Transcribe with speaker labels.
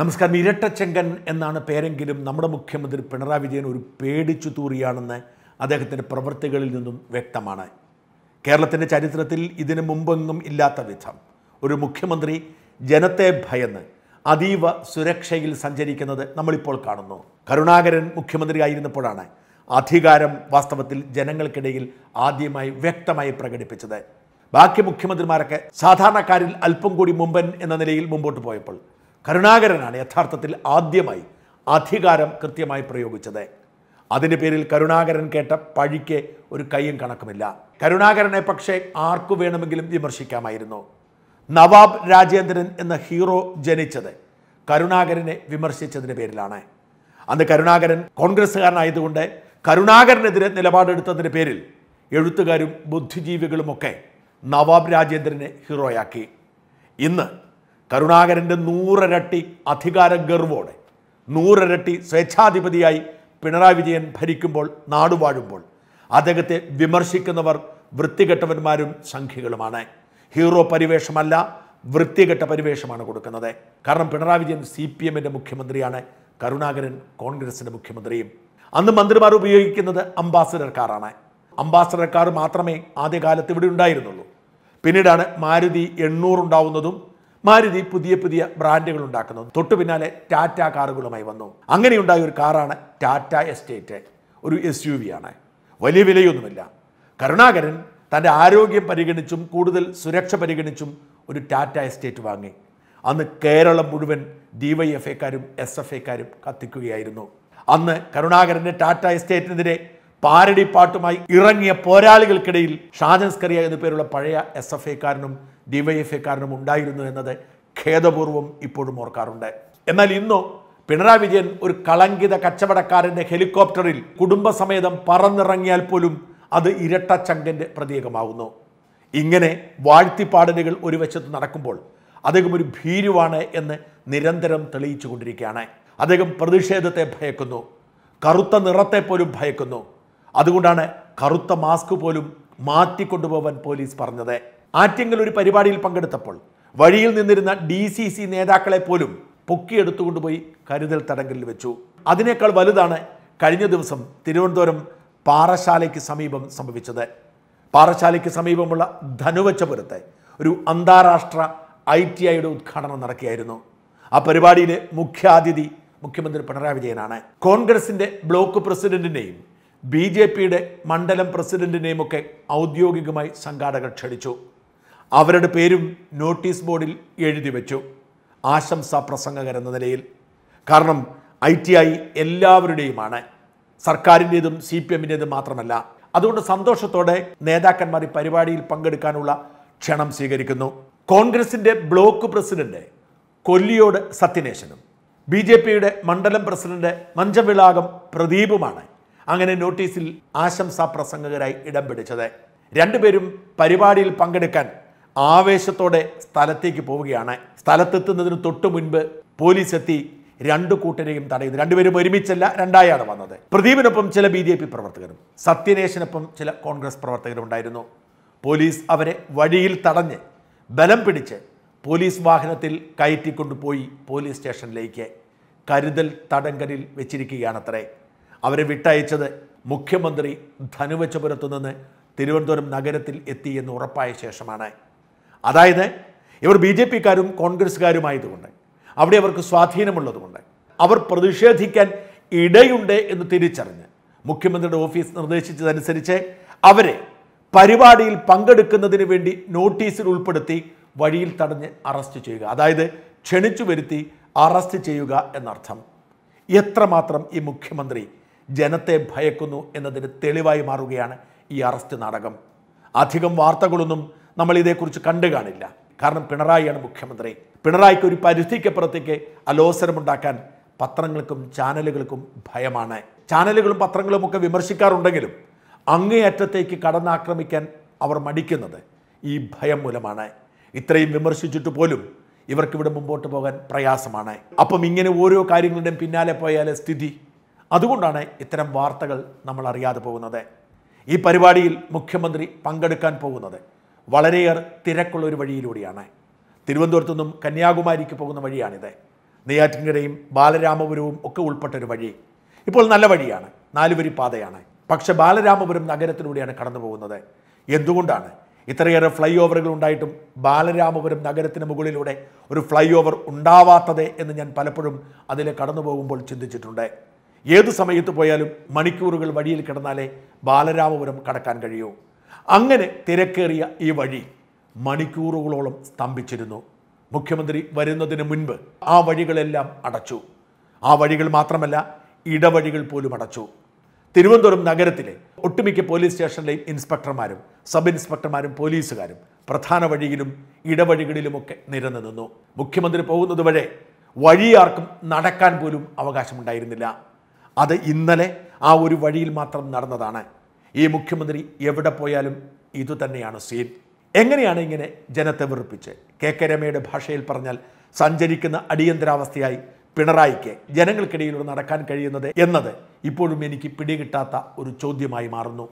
Speaker 1: നമസ്കാരം ഇരട്ടച്ചെങ്കൻ എന്നാണ് പേരെങ്കിലും നമ്മുടെ മുഖ്യമന്ത്രി പിണറായി വിജയൻ ഒരു പേടിച്ചു തൂറിയാണെന്ന് അദ്ദേഹത്തിൻ്റെ പ്രവൃത്തികളിൽ നിന്നും വ്യക്തമാണ് കേരളത്തിൻ്റെ ചരിത്രത്തിൽ ഇതിനു മുമ്പൊന്നും ഇല്ലാത്ത വിധം ഒരു മുഖ്യമന്ത്രി ജനത്തെ ഭയന്ന് അതീവ സുരക്ഷയിൽ സഞ്ചരിക്കുന്നത് നമ്മളിപ്പോൾ കാണുന്നു കരുണാകരൻ ആയിരുന്നപ്പോഴാണ് അധികാരം വാസ്തവത്തിൽ ജനങ്ങൾക്കിടയിൽ ആദ്യമായി വ്യക്തമായി പ്രകടിപ്പിച്ചത് ബാക്കി മുഖ്യമന്ത്രിമാരൊക്കെ സാധാരണക്കാരിൽ അല്പം കൂടി മുമ്പൻ എന്ന നിലയിൽ മുമ്പോട്ട് പോയപ്പോൾ കരുണാകരനാണ് യഥാർത്ഥത്തിൽ ആദ്യമായി അധികാരം കൃത്യമായി പ്രയോഗിച്ചത് അതിൻ്റെ പേരിൽ കരുണാകരൻ കേട്ട പഴിക്ക് ഒരു കയ്യും കണക്കുമില്ല കരുണാകരനെ പക്ഷേ ആർക്കു വേണമെങ്കിലും വിമർശിക്കാമായിരുന്നു നവാബ് രാജേന്ദ്രൻ എന്ന ഹീറോ ജനിച്ചത് കരുണാകരനെ വിമർശിച്ചതിൻ്റെ പേരിലാണ് അന്ന് കരുണാകരൻ കോൺഗ്രസ്സുകാരനായതുകൊണ്ട് കരുണാകരനെതിരെ നിലപാടെടുത്തതിൻ്റെ പേരിൽ എഴുത്തുകാരും ബുദ്ധിജീവികളുമൊക്കെ നവാബ് രാജേന്ദ്രനെ ഹീറോയാക്കി ഇന്ന് കരുണാകരൻ്റെ നൂറരട്ടി അധികാര ഗർവോടെ നൂറരട്ടി സ്വേച്ഛാധിപതിയായി പിണറായി വിജയൻ ഭരിക്കുമ്പോൾ വാഴുമ്പോൾ അദ്ദേഹത്തെ വിമർശിക്കുന്നവർ വൃത്തികെട്ടവന്മാരും സംഖ്യകളുമാണ് ഹീറോ പരിവേഷമല്ല വൃത്തികെട്ട പരിവേഷമാണ് കൊടുക്കുന്നത് കാരണം പിണറായി വിജയൻ സി പി എമ്മിൻ്റെ മുഖ്യമന്ത്രിയാണ് കരുണാകരൻ കോൺഗ്രസിൻ്റെ മുഖ്യമന്ത്രിയും അന്ന് മന്ത്രിമാർ ഉപയോഗിക്കുന്നത് അംബാസഡർ കാറാണ് അംബാസഡർ കാർ മാത്രമേ ആദ്യകാലത്ത് ഇവിടെ ഉണ്ടായിരുന്നുള്ളൂ പിന്നീടാണ് മാരുതി എണ്ണൂറുണ്ടാവുന്നതും മാരുതി പുതിയ പുതിയ ബ്രാൻഡുകൾ ഉണ്ടാക്കുന്നു തൊട്ടു പിന്നാലെ ടാറ്റ കാറുകളുമായി വന്നു അങ്ങനെയുണ്ടായ ഒരു കാറാണ് ടാറ്റ എസ്റ്റേറ്റ് ഒരു എസ് യു വി ആണ് വലിയ വിലയൊന്നുമില്ല കരുണാകരൻ തൻ്റെ ആരോഗ്യം പരിഗണിച്ചും കൂടുതൽ സുരക്ഷ പരിഗണിച്ചും ഒരു ടാറ്റ എസ്റ്റേറ്റ് വാങ്ങി അന്ന് കേരളം മുഴുവൻ ഡി വൈ എഫ് എക്കാരും എസ് എഫ് എക്കാരും കത്തിക്കുകയായിരുന്നു അന്ന് കരുണാകരൻ്റെ ടാറ്റ എസ്റ്റേറ്റിനെതിരെ പാരടിപ്പാട്ടുമായി പാട്ടുമായി ഇറങ്ങിയ പോരാളികൾക്കിടയിൽ ഷാജൻസ്കറിയ എന്നു പേരുള്ള പഴയ എസ് എഫ് എക്കാരനും ഡിവൈഎഫ്ഐക്കാരനും ഉണ്ടായിരുന്നു എന്നത് ഖേദപൂർവ്വം ഇപ്പോഴും ഓർക്കാറുണ്ട് എന്നാൽ ഇന്നോ പിണറായി വിജയൻ ഒരു കളങ്കിത കച്ചവടക്കാരൻ്റെ ഹെലികോപ്റ്ററിൽ കുടുംബസമേതം പറന്നിറങ്ങിയാൽ പോലും അത് ഇരട്ട ചങ്കൻ്റെ പ്രതീകമാകുന്നു ഇങ്ങനെ വാഴ്ത്തിപ്പാടലുകൾ ഒരു വശത്ത് നടക്കുമ്പോൾ അദ്ദേഹം ഒരു ഭീരുവാണ് എന്ന് നിരന്തരം തെളിയിച്ചു കൊണ്ടിരിക്കുകയാണ് അദ്ദേഹം പ്രതിഷേധത്തെ ഭയക്കുന്നു കറുത്ത നിറത്തെ പോലും ഭയക്കുന്നു അതുകൊണ്ടാണ് കറുത്ത മാസ്ക് പോലും മാറ്റിക്കൊണ്ടുപോവാൻ പോലീസ് പറഞ്ഞത് ആറ്റിങ്ങൽ ഒരു പരിപാടിയിൽ പങ്കെടുത്തപ്പോൾ വഴിയിൽ നിന്നിരുന്ന ഡി സി സി നേതാക്കളെ പോലും പൊക്കിയെടുത്തുകൊണ്ടുപോയി കരുതൽ തടങ്കലിൽ വെച്ചു അതിനേക്കാൾ വലുതാണ് കഴിഞ്ഞ ദിവസം തിരുവനന്തപുരം പാറശാലയ്ക്ക് സമീപം സംഭവിച്ചത് പാറശാലയ്ക്ക് സമീപമുള്ള ധനുവച്ചപുരത്തെ ഒരു അന്താരാഷ്ട്ര ഐ ടി ഐയുടെ ഉദ്ഘാടനം നടക്കുകയായിരുന്നു ആ പരിപാടിയിലെ മുഖ്യാതിഥി മുഖ്യമന്ത്രി പിണറായി വിജയനാണ് കോൺഗ്രസിൻ്റെ ബ്ലോക്ക് പ്രസിഡന്റിനെയും ബി ജെ പിയുടെ മണ്ഡലം പ്രസിഡന്റിനെയും ഒക്കെ ഔദ്യോഗികമായി സംഘാടകർ ക്ഷണിച്ചു അവരുടെ പേരും നോട്ടീസ് ബോർഡിൽ എഴുതി വെച്ചു ആശംസാ പ്രസംഗകർ എന്ന നിലയിൽ കാരണം ഐ ടി ഐ എല്ലാവരുടെയുമാണ് സർക്കാരിൻ്റേതും സി പി എമ്മിൻ്റേതും മാത്രമല്ല അതുകൊണ്ട് സന്തോഷത്തോടെ നേതാക്കന്മാർ ഈ പരിപാടിയിൽ പങ്കെടുക്കാനുള്ള ക്ഷണം സ്വീകരിക്കുന്നു കോൺഗ്രസിൻ്റെ ബ്ലോക്ക് പ്രസിഡന്റ് കൊല്ലിയോട് സത്യനേശനും ബി ജെ പിയുടെ മണ്ഡലം പ്രസിഡന്റ് മഞ്ചവിളാകം പ്രദീപുമാണ് അങ്ങനെ നോട്ടീസിൽ ആശംസാ പ്രസംഗകരായി ഇടം പിടിച്ചത് രണ്ടുപേരും പരിപാടിയിൽ പങ്കെടുക്കാൻ ആവേശത്തോടെ സ്ഥലത്തേക്ക് പോവുകയാണ് സ്ഥലത്തെത്തുന്നതിന് തൊട്ടു മുൻപ് പോലീസ് എത്തി രണ്ടു കൂട്ടരെയും തടയുന്നു രണ്ടുപേരും ഒരുമിച്ചല്ല രണ്ടായാണ് വന്നത് പ്രദീപിനൊപ്പം ചില ബി ജെ പി പ്രവർത്തകരും സത്യനേഷനൊപ്പം ചില കോൺഗ്രസ് പ്രവർത്തകരും ഉണ്ടായിരുന്നു പോലീസ് അവരെ വഴിയിൽ തടഞ്ഞ് ബലം പിടിച്ച് പോലീസ് വാഹനത്തിൽ കയറ്റിക്കൊണ്ടുപോയി പോലീസ് സ്റ്റേഷനിലേക്ക് കരുതൽ തടങ്കലിൽ വെച്ചിരിക്കുകയാണത്രേ അവരെ വിട്ടയച്ചത് മുഖ്യമന്ത്രി ധനുവച്ചപുരത്തു നിന്ന് തിരുവനന്തപുരം നഗരത്തിൽ എത്തിയെന്ന് ഉറപ്പായ ശേഷമാണ് അതായത് ഇവർ ബി ജെ പിക്കാരും കോൺഗ്രസ്സുകാരുമായതുകൊണ്ട് അവിടെ അവർക്ക് സ്വാധീനമുള്ളതുകൊണ്ട് അവർ പ്രതിഷേധിക്കാൻ ഇടയുണ്ട് എന്ന് തിരിച്ചറിഞ്ഞ് മുഖ്യമന്ത്രിയുടെ ഓഫീസ് നിർദ്ദേശിച്ചതനുസരിച്ച് അവരെ പരിപാടിയിൽ പങ്കെടുക്കുന്നതിന് വേണ്ടി നോട്ടീസിൽ ഉൾപ്പെടുത്തി വഴിയിൽ തടഞ്ഞ് അറസ്റ്റ് ചെയ്യുക അതായത് ക്ഷണിച്ചു വരുത്തി അറസ്റ്റ് ചെയ്യുക എന്നർത്ഥം എത്രമാത്രം ഈ മുഖ്യമന്ത്രി ജനത്തെ ഭയക്കുന്നു എന്നതിന് തെളിവായി മാറുകയാണ് ഈ അറസ്റ്റ് നാടകം അധികം വാർത്തകളൊന്നും നമ്മൾ ഇതേക്കുറിച്ച് കണ്ടു കാണില്ല കാരണം പിണറായിയാണ് മുഖ്യമന്ത്രി പിണറായിക്ക് ഒരു പരിധിക്കപ്പുറത്തേക്ക് അലോസരമുണ്ടാക്കാൻ പത്രങ്ങൾക്കും ചാനലുകൾക്കും ഭയമാണ് ചാനലുകളും പത്രങ്ങളും ഒക്കെ വിമർശിക്കാറുണ്ടെങ്കിലും അങ്ങേയറ്റത്തേക്ക് കടന്നാക്രമിക്കാൻ അവർ മടിക്കുന്നത് ഈ ഭയം മൂലമാണ് ഇത്രയും വിമർശിച്ചിട്ട് പോലും ഇവർക്കിവിടെ മുമ്പോട്ട് പോകാൻ പ്രയാസമാണ് അപ്പം ഇങ്ങനെ ഓരോ കാര്യങ്ങളുടെയും പിന്നാലെ പോയാൽ സ്ഥിതി അതുകൊണ്ടാണ് ഇത്തരം വാർത്തകൾ നമ്മൾ അറിയാതെ പോകുന്നത് ഈ പരിപാടിയിൽ മുഖ്യമന്ത്രി പങ്കെടുക്കാൻ പോകുന്നത് വളരെയേറെ തിരക്കുള്ള ഒരു വഴിയിലൂടെയാണ് തിരുവനന്തപുരത്തു നിന്നും കന്യാകുമാരിക്ക് പോകുന്ന വഴിയാണിത് നെയ്യാറ്റിൻകരയും ബാലരാമപുരവും ഒക്കെ ഉൾപ്പെട്ട ഒരു വഴി ഇപ്പോൾ നല്ല വഴിയാണ് നാലുവരി പാതയാണ് പക്ഷേ ബാലരാമപുരം നഗരത്തിലൂടെയാണ് കടന്നു പോകുന്നത് എന്തുകൊണ്ടാണ് ഇത്രയേറെ ഫ്ലൈ ഓവറുകൾ ഉണ്ടായിട്ടും ബാലരാമപുരം നഗരത്തിന് മുകളിലൂടെ ഒരു ഫ്ലൈ ഓവർ ഉണ്ടാവാത്തത് എന്ന് ഞാൻ പലപ്പോഴും അതിൽ കടന്നു പോകുമ്പോൾ ചിന്തിച്ചിട്ടുണ്ട് ഏത് സമയത്ത് പോയാലും മണിക്കൂറുകൾ വഴിയിൽ കിടന്നാലേ ബാലരാമപുരം കടക്കാൻ കഴിയൂ അങ്ങനെ തിരക്കേറിയ ഈ വഴി മണിക്കൂറുകളോളം സ്തംഭിച്ചിരുന്നു മുഖ്യമന്ത്രി വരുന്നതിന് മുൻപ് ആ വഴികളെല്ലാം അടച്ചു ആ വഴികൾ മാത്രമല്ല ഇടവഴികൾ പോലും അടച്ചു തിരുവനന്തപുരം നഗരത്തിലെ ഒട്ടുമിക്ക പോലീസ് സ്റ്റേഷനിലെയും ഇൻസ്പെക്ടർമാരും സബ് ഇൻസ്പെക്ടർമാരും പോലീസുകാരും പ്രധാന വഴിയിലും ഇടവഴികളിലുമൊക്കെ നിരന്നു നിന്നു മുഖ്യമന്ത്രി പോകുന്നത് വഴി വഴിയാർക്കും നടക്കാൻ പോലും അവകാശമുണ്ടായിരുന്നില്ല അത് ഇന്നലെ ആ ഒരു വഴിയിൽ മാത്രം നടന്നതാണ് ഈ മുഖ്യമന്ത്രി എവിടെ പോയാലും ഇതുതന്നെയാണ് സീൻ എങ്ങനെയാണ് ഇങ്ങനെ ജനത്തെ വെറുപ്പിച്ച് കെ കെ രമയുടെ ഭാഷയിൽ പറഞ്ഞാൽ സഞ്ചരിക്കുന്ന അടിയന്തരാവസ്ഥയായി പിണറായിക്ക് ജനങ്ങൾക്കിടയിലൂടെ നടക്കാൻ കഴിയുന്നത് എന്നത് ഇപ്പോഴും എനിക്ക് പിടികിട്ടാത്ത ഒരു ചോദ്യമായി മാറുന്നു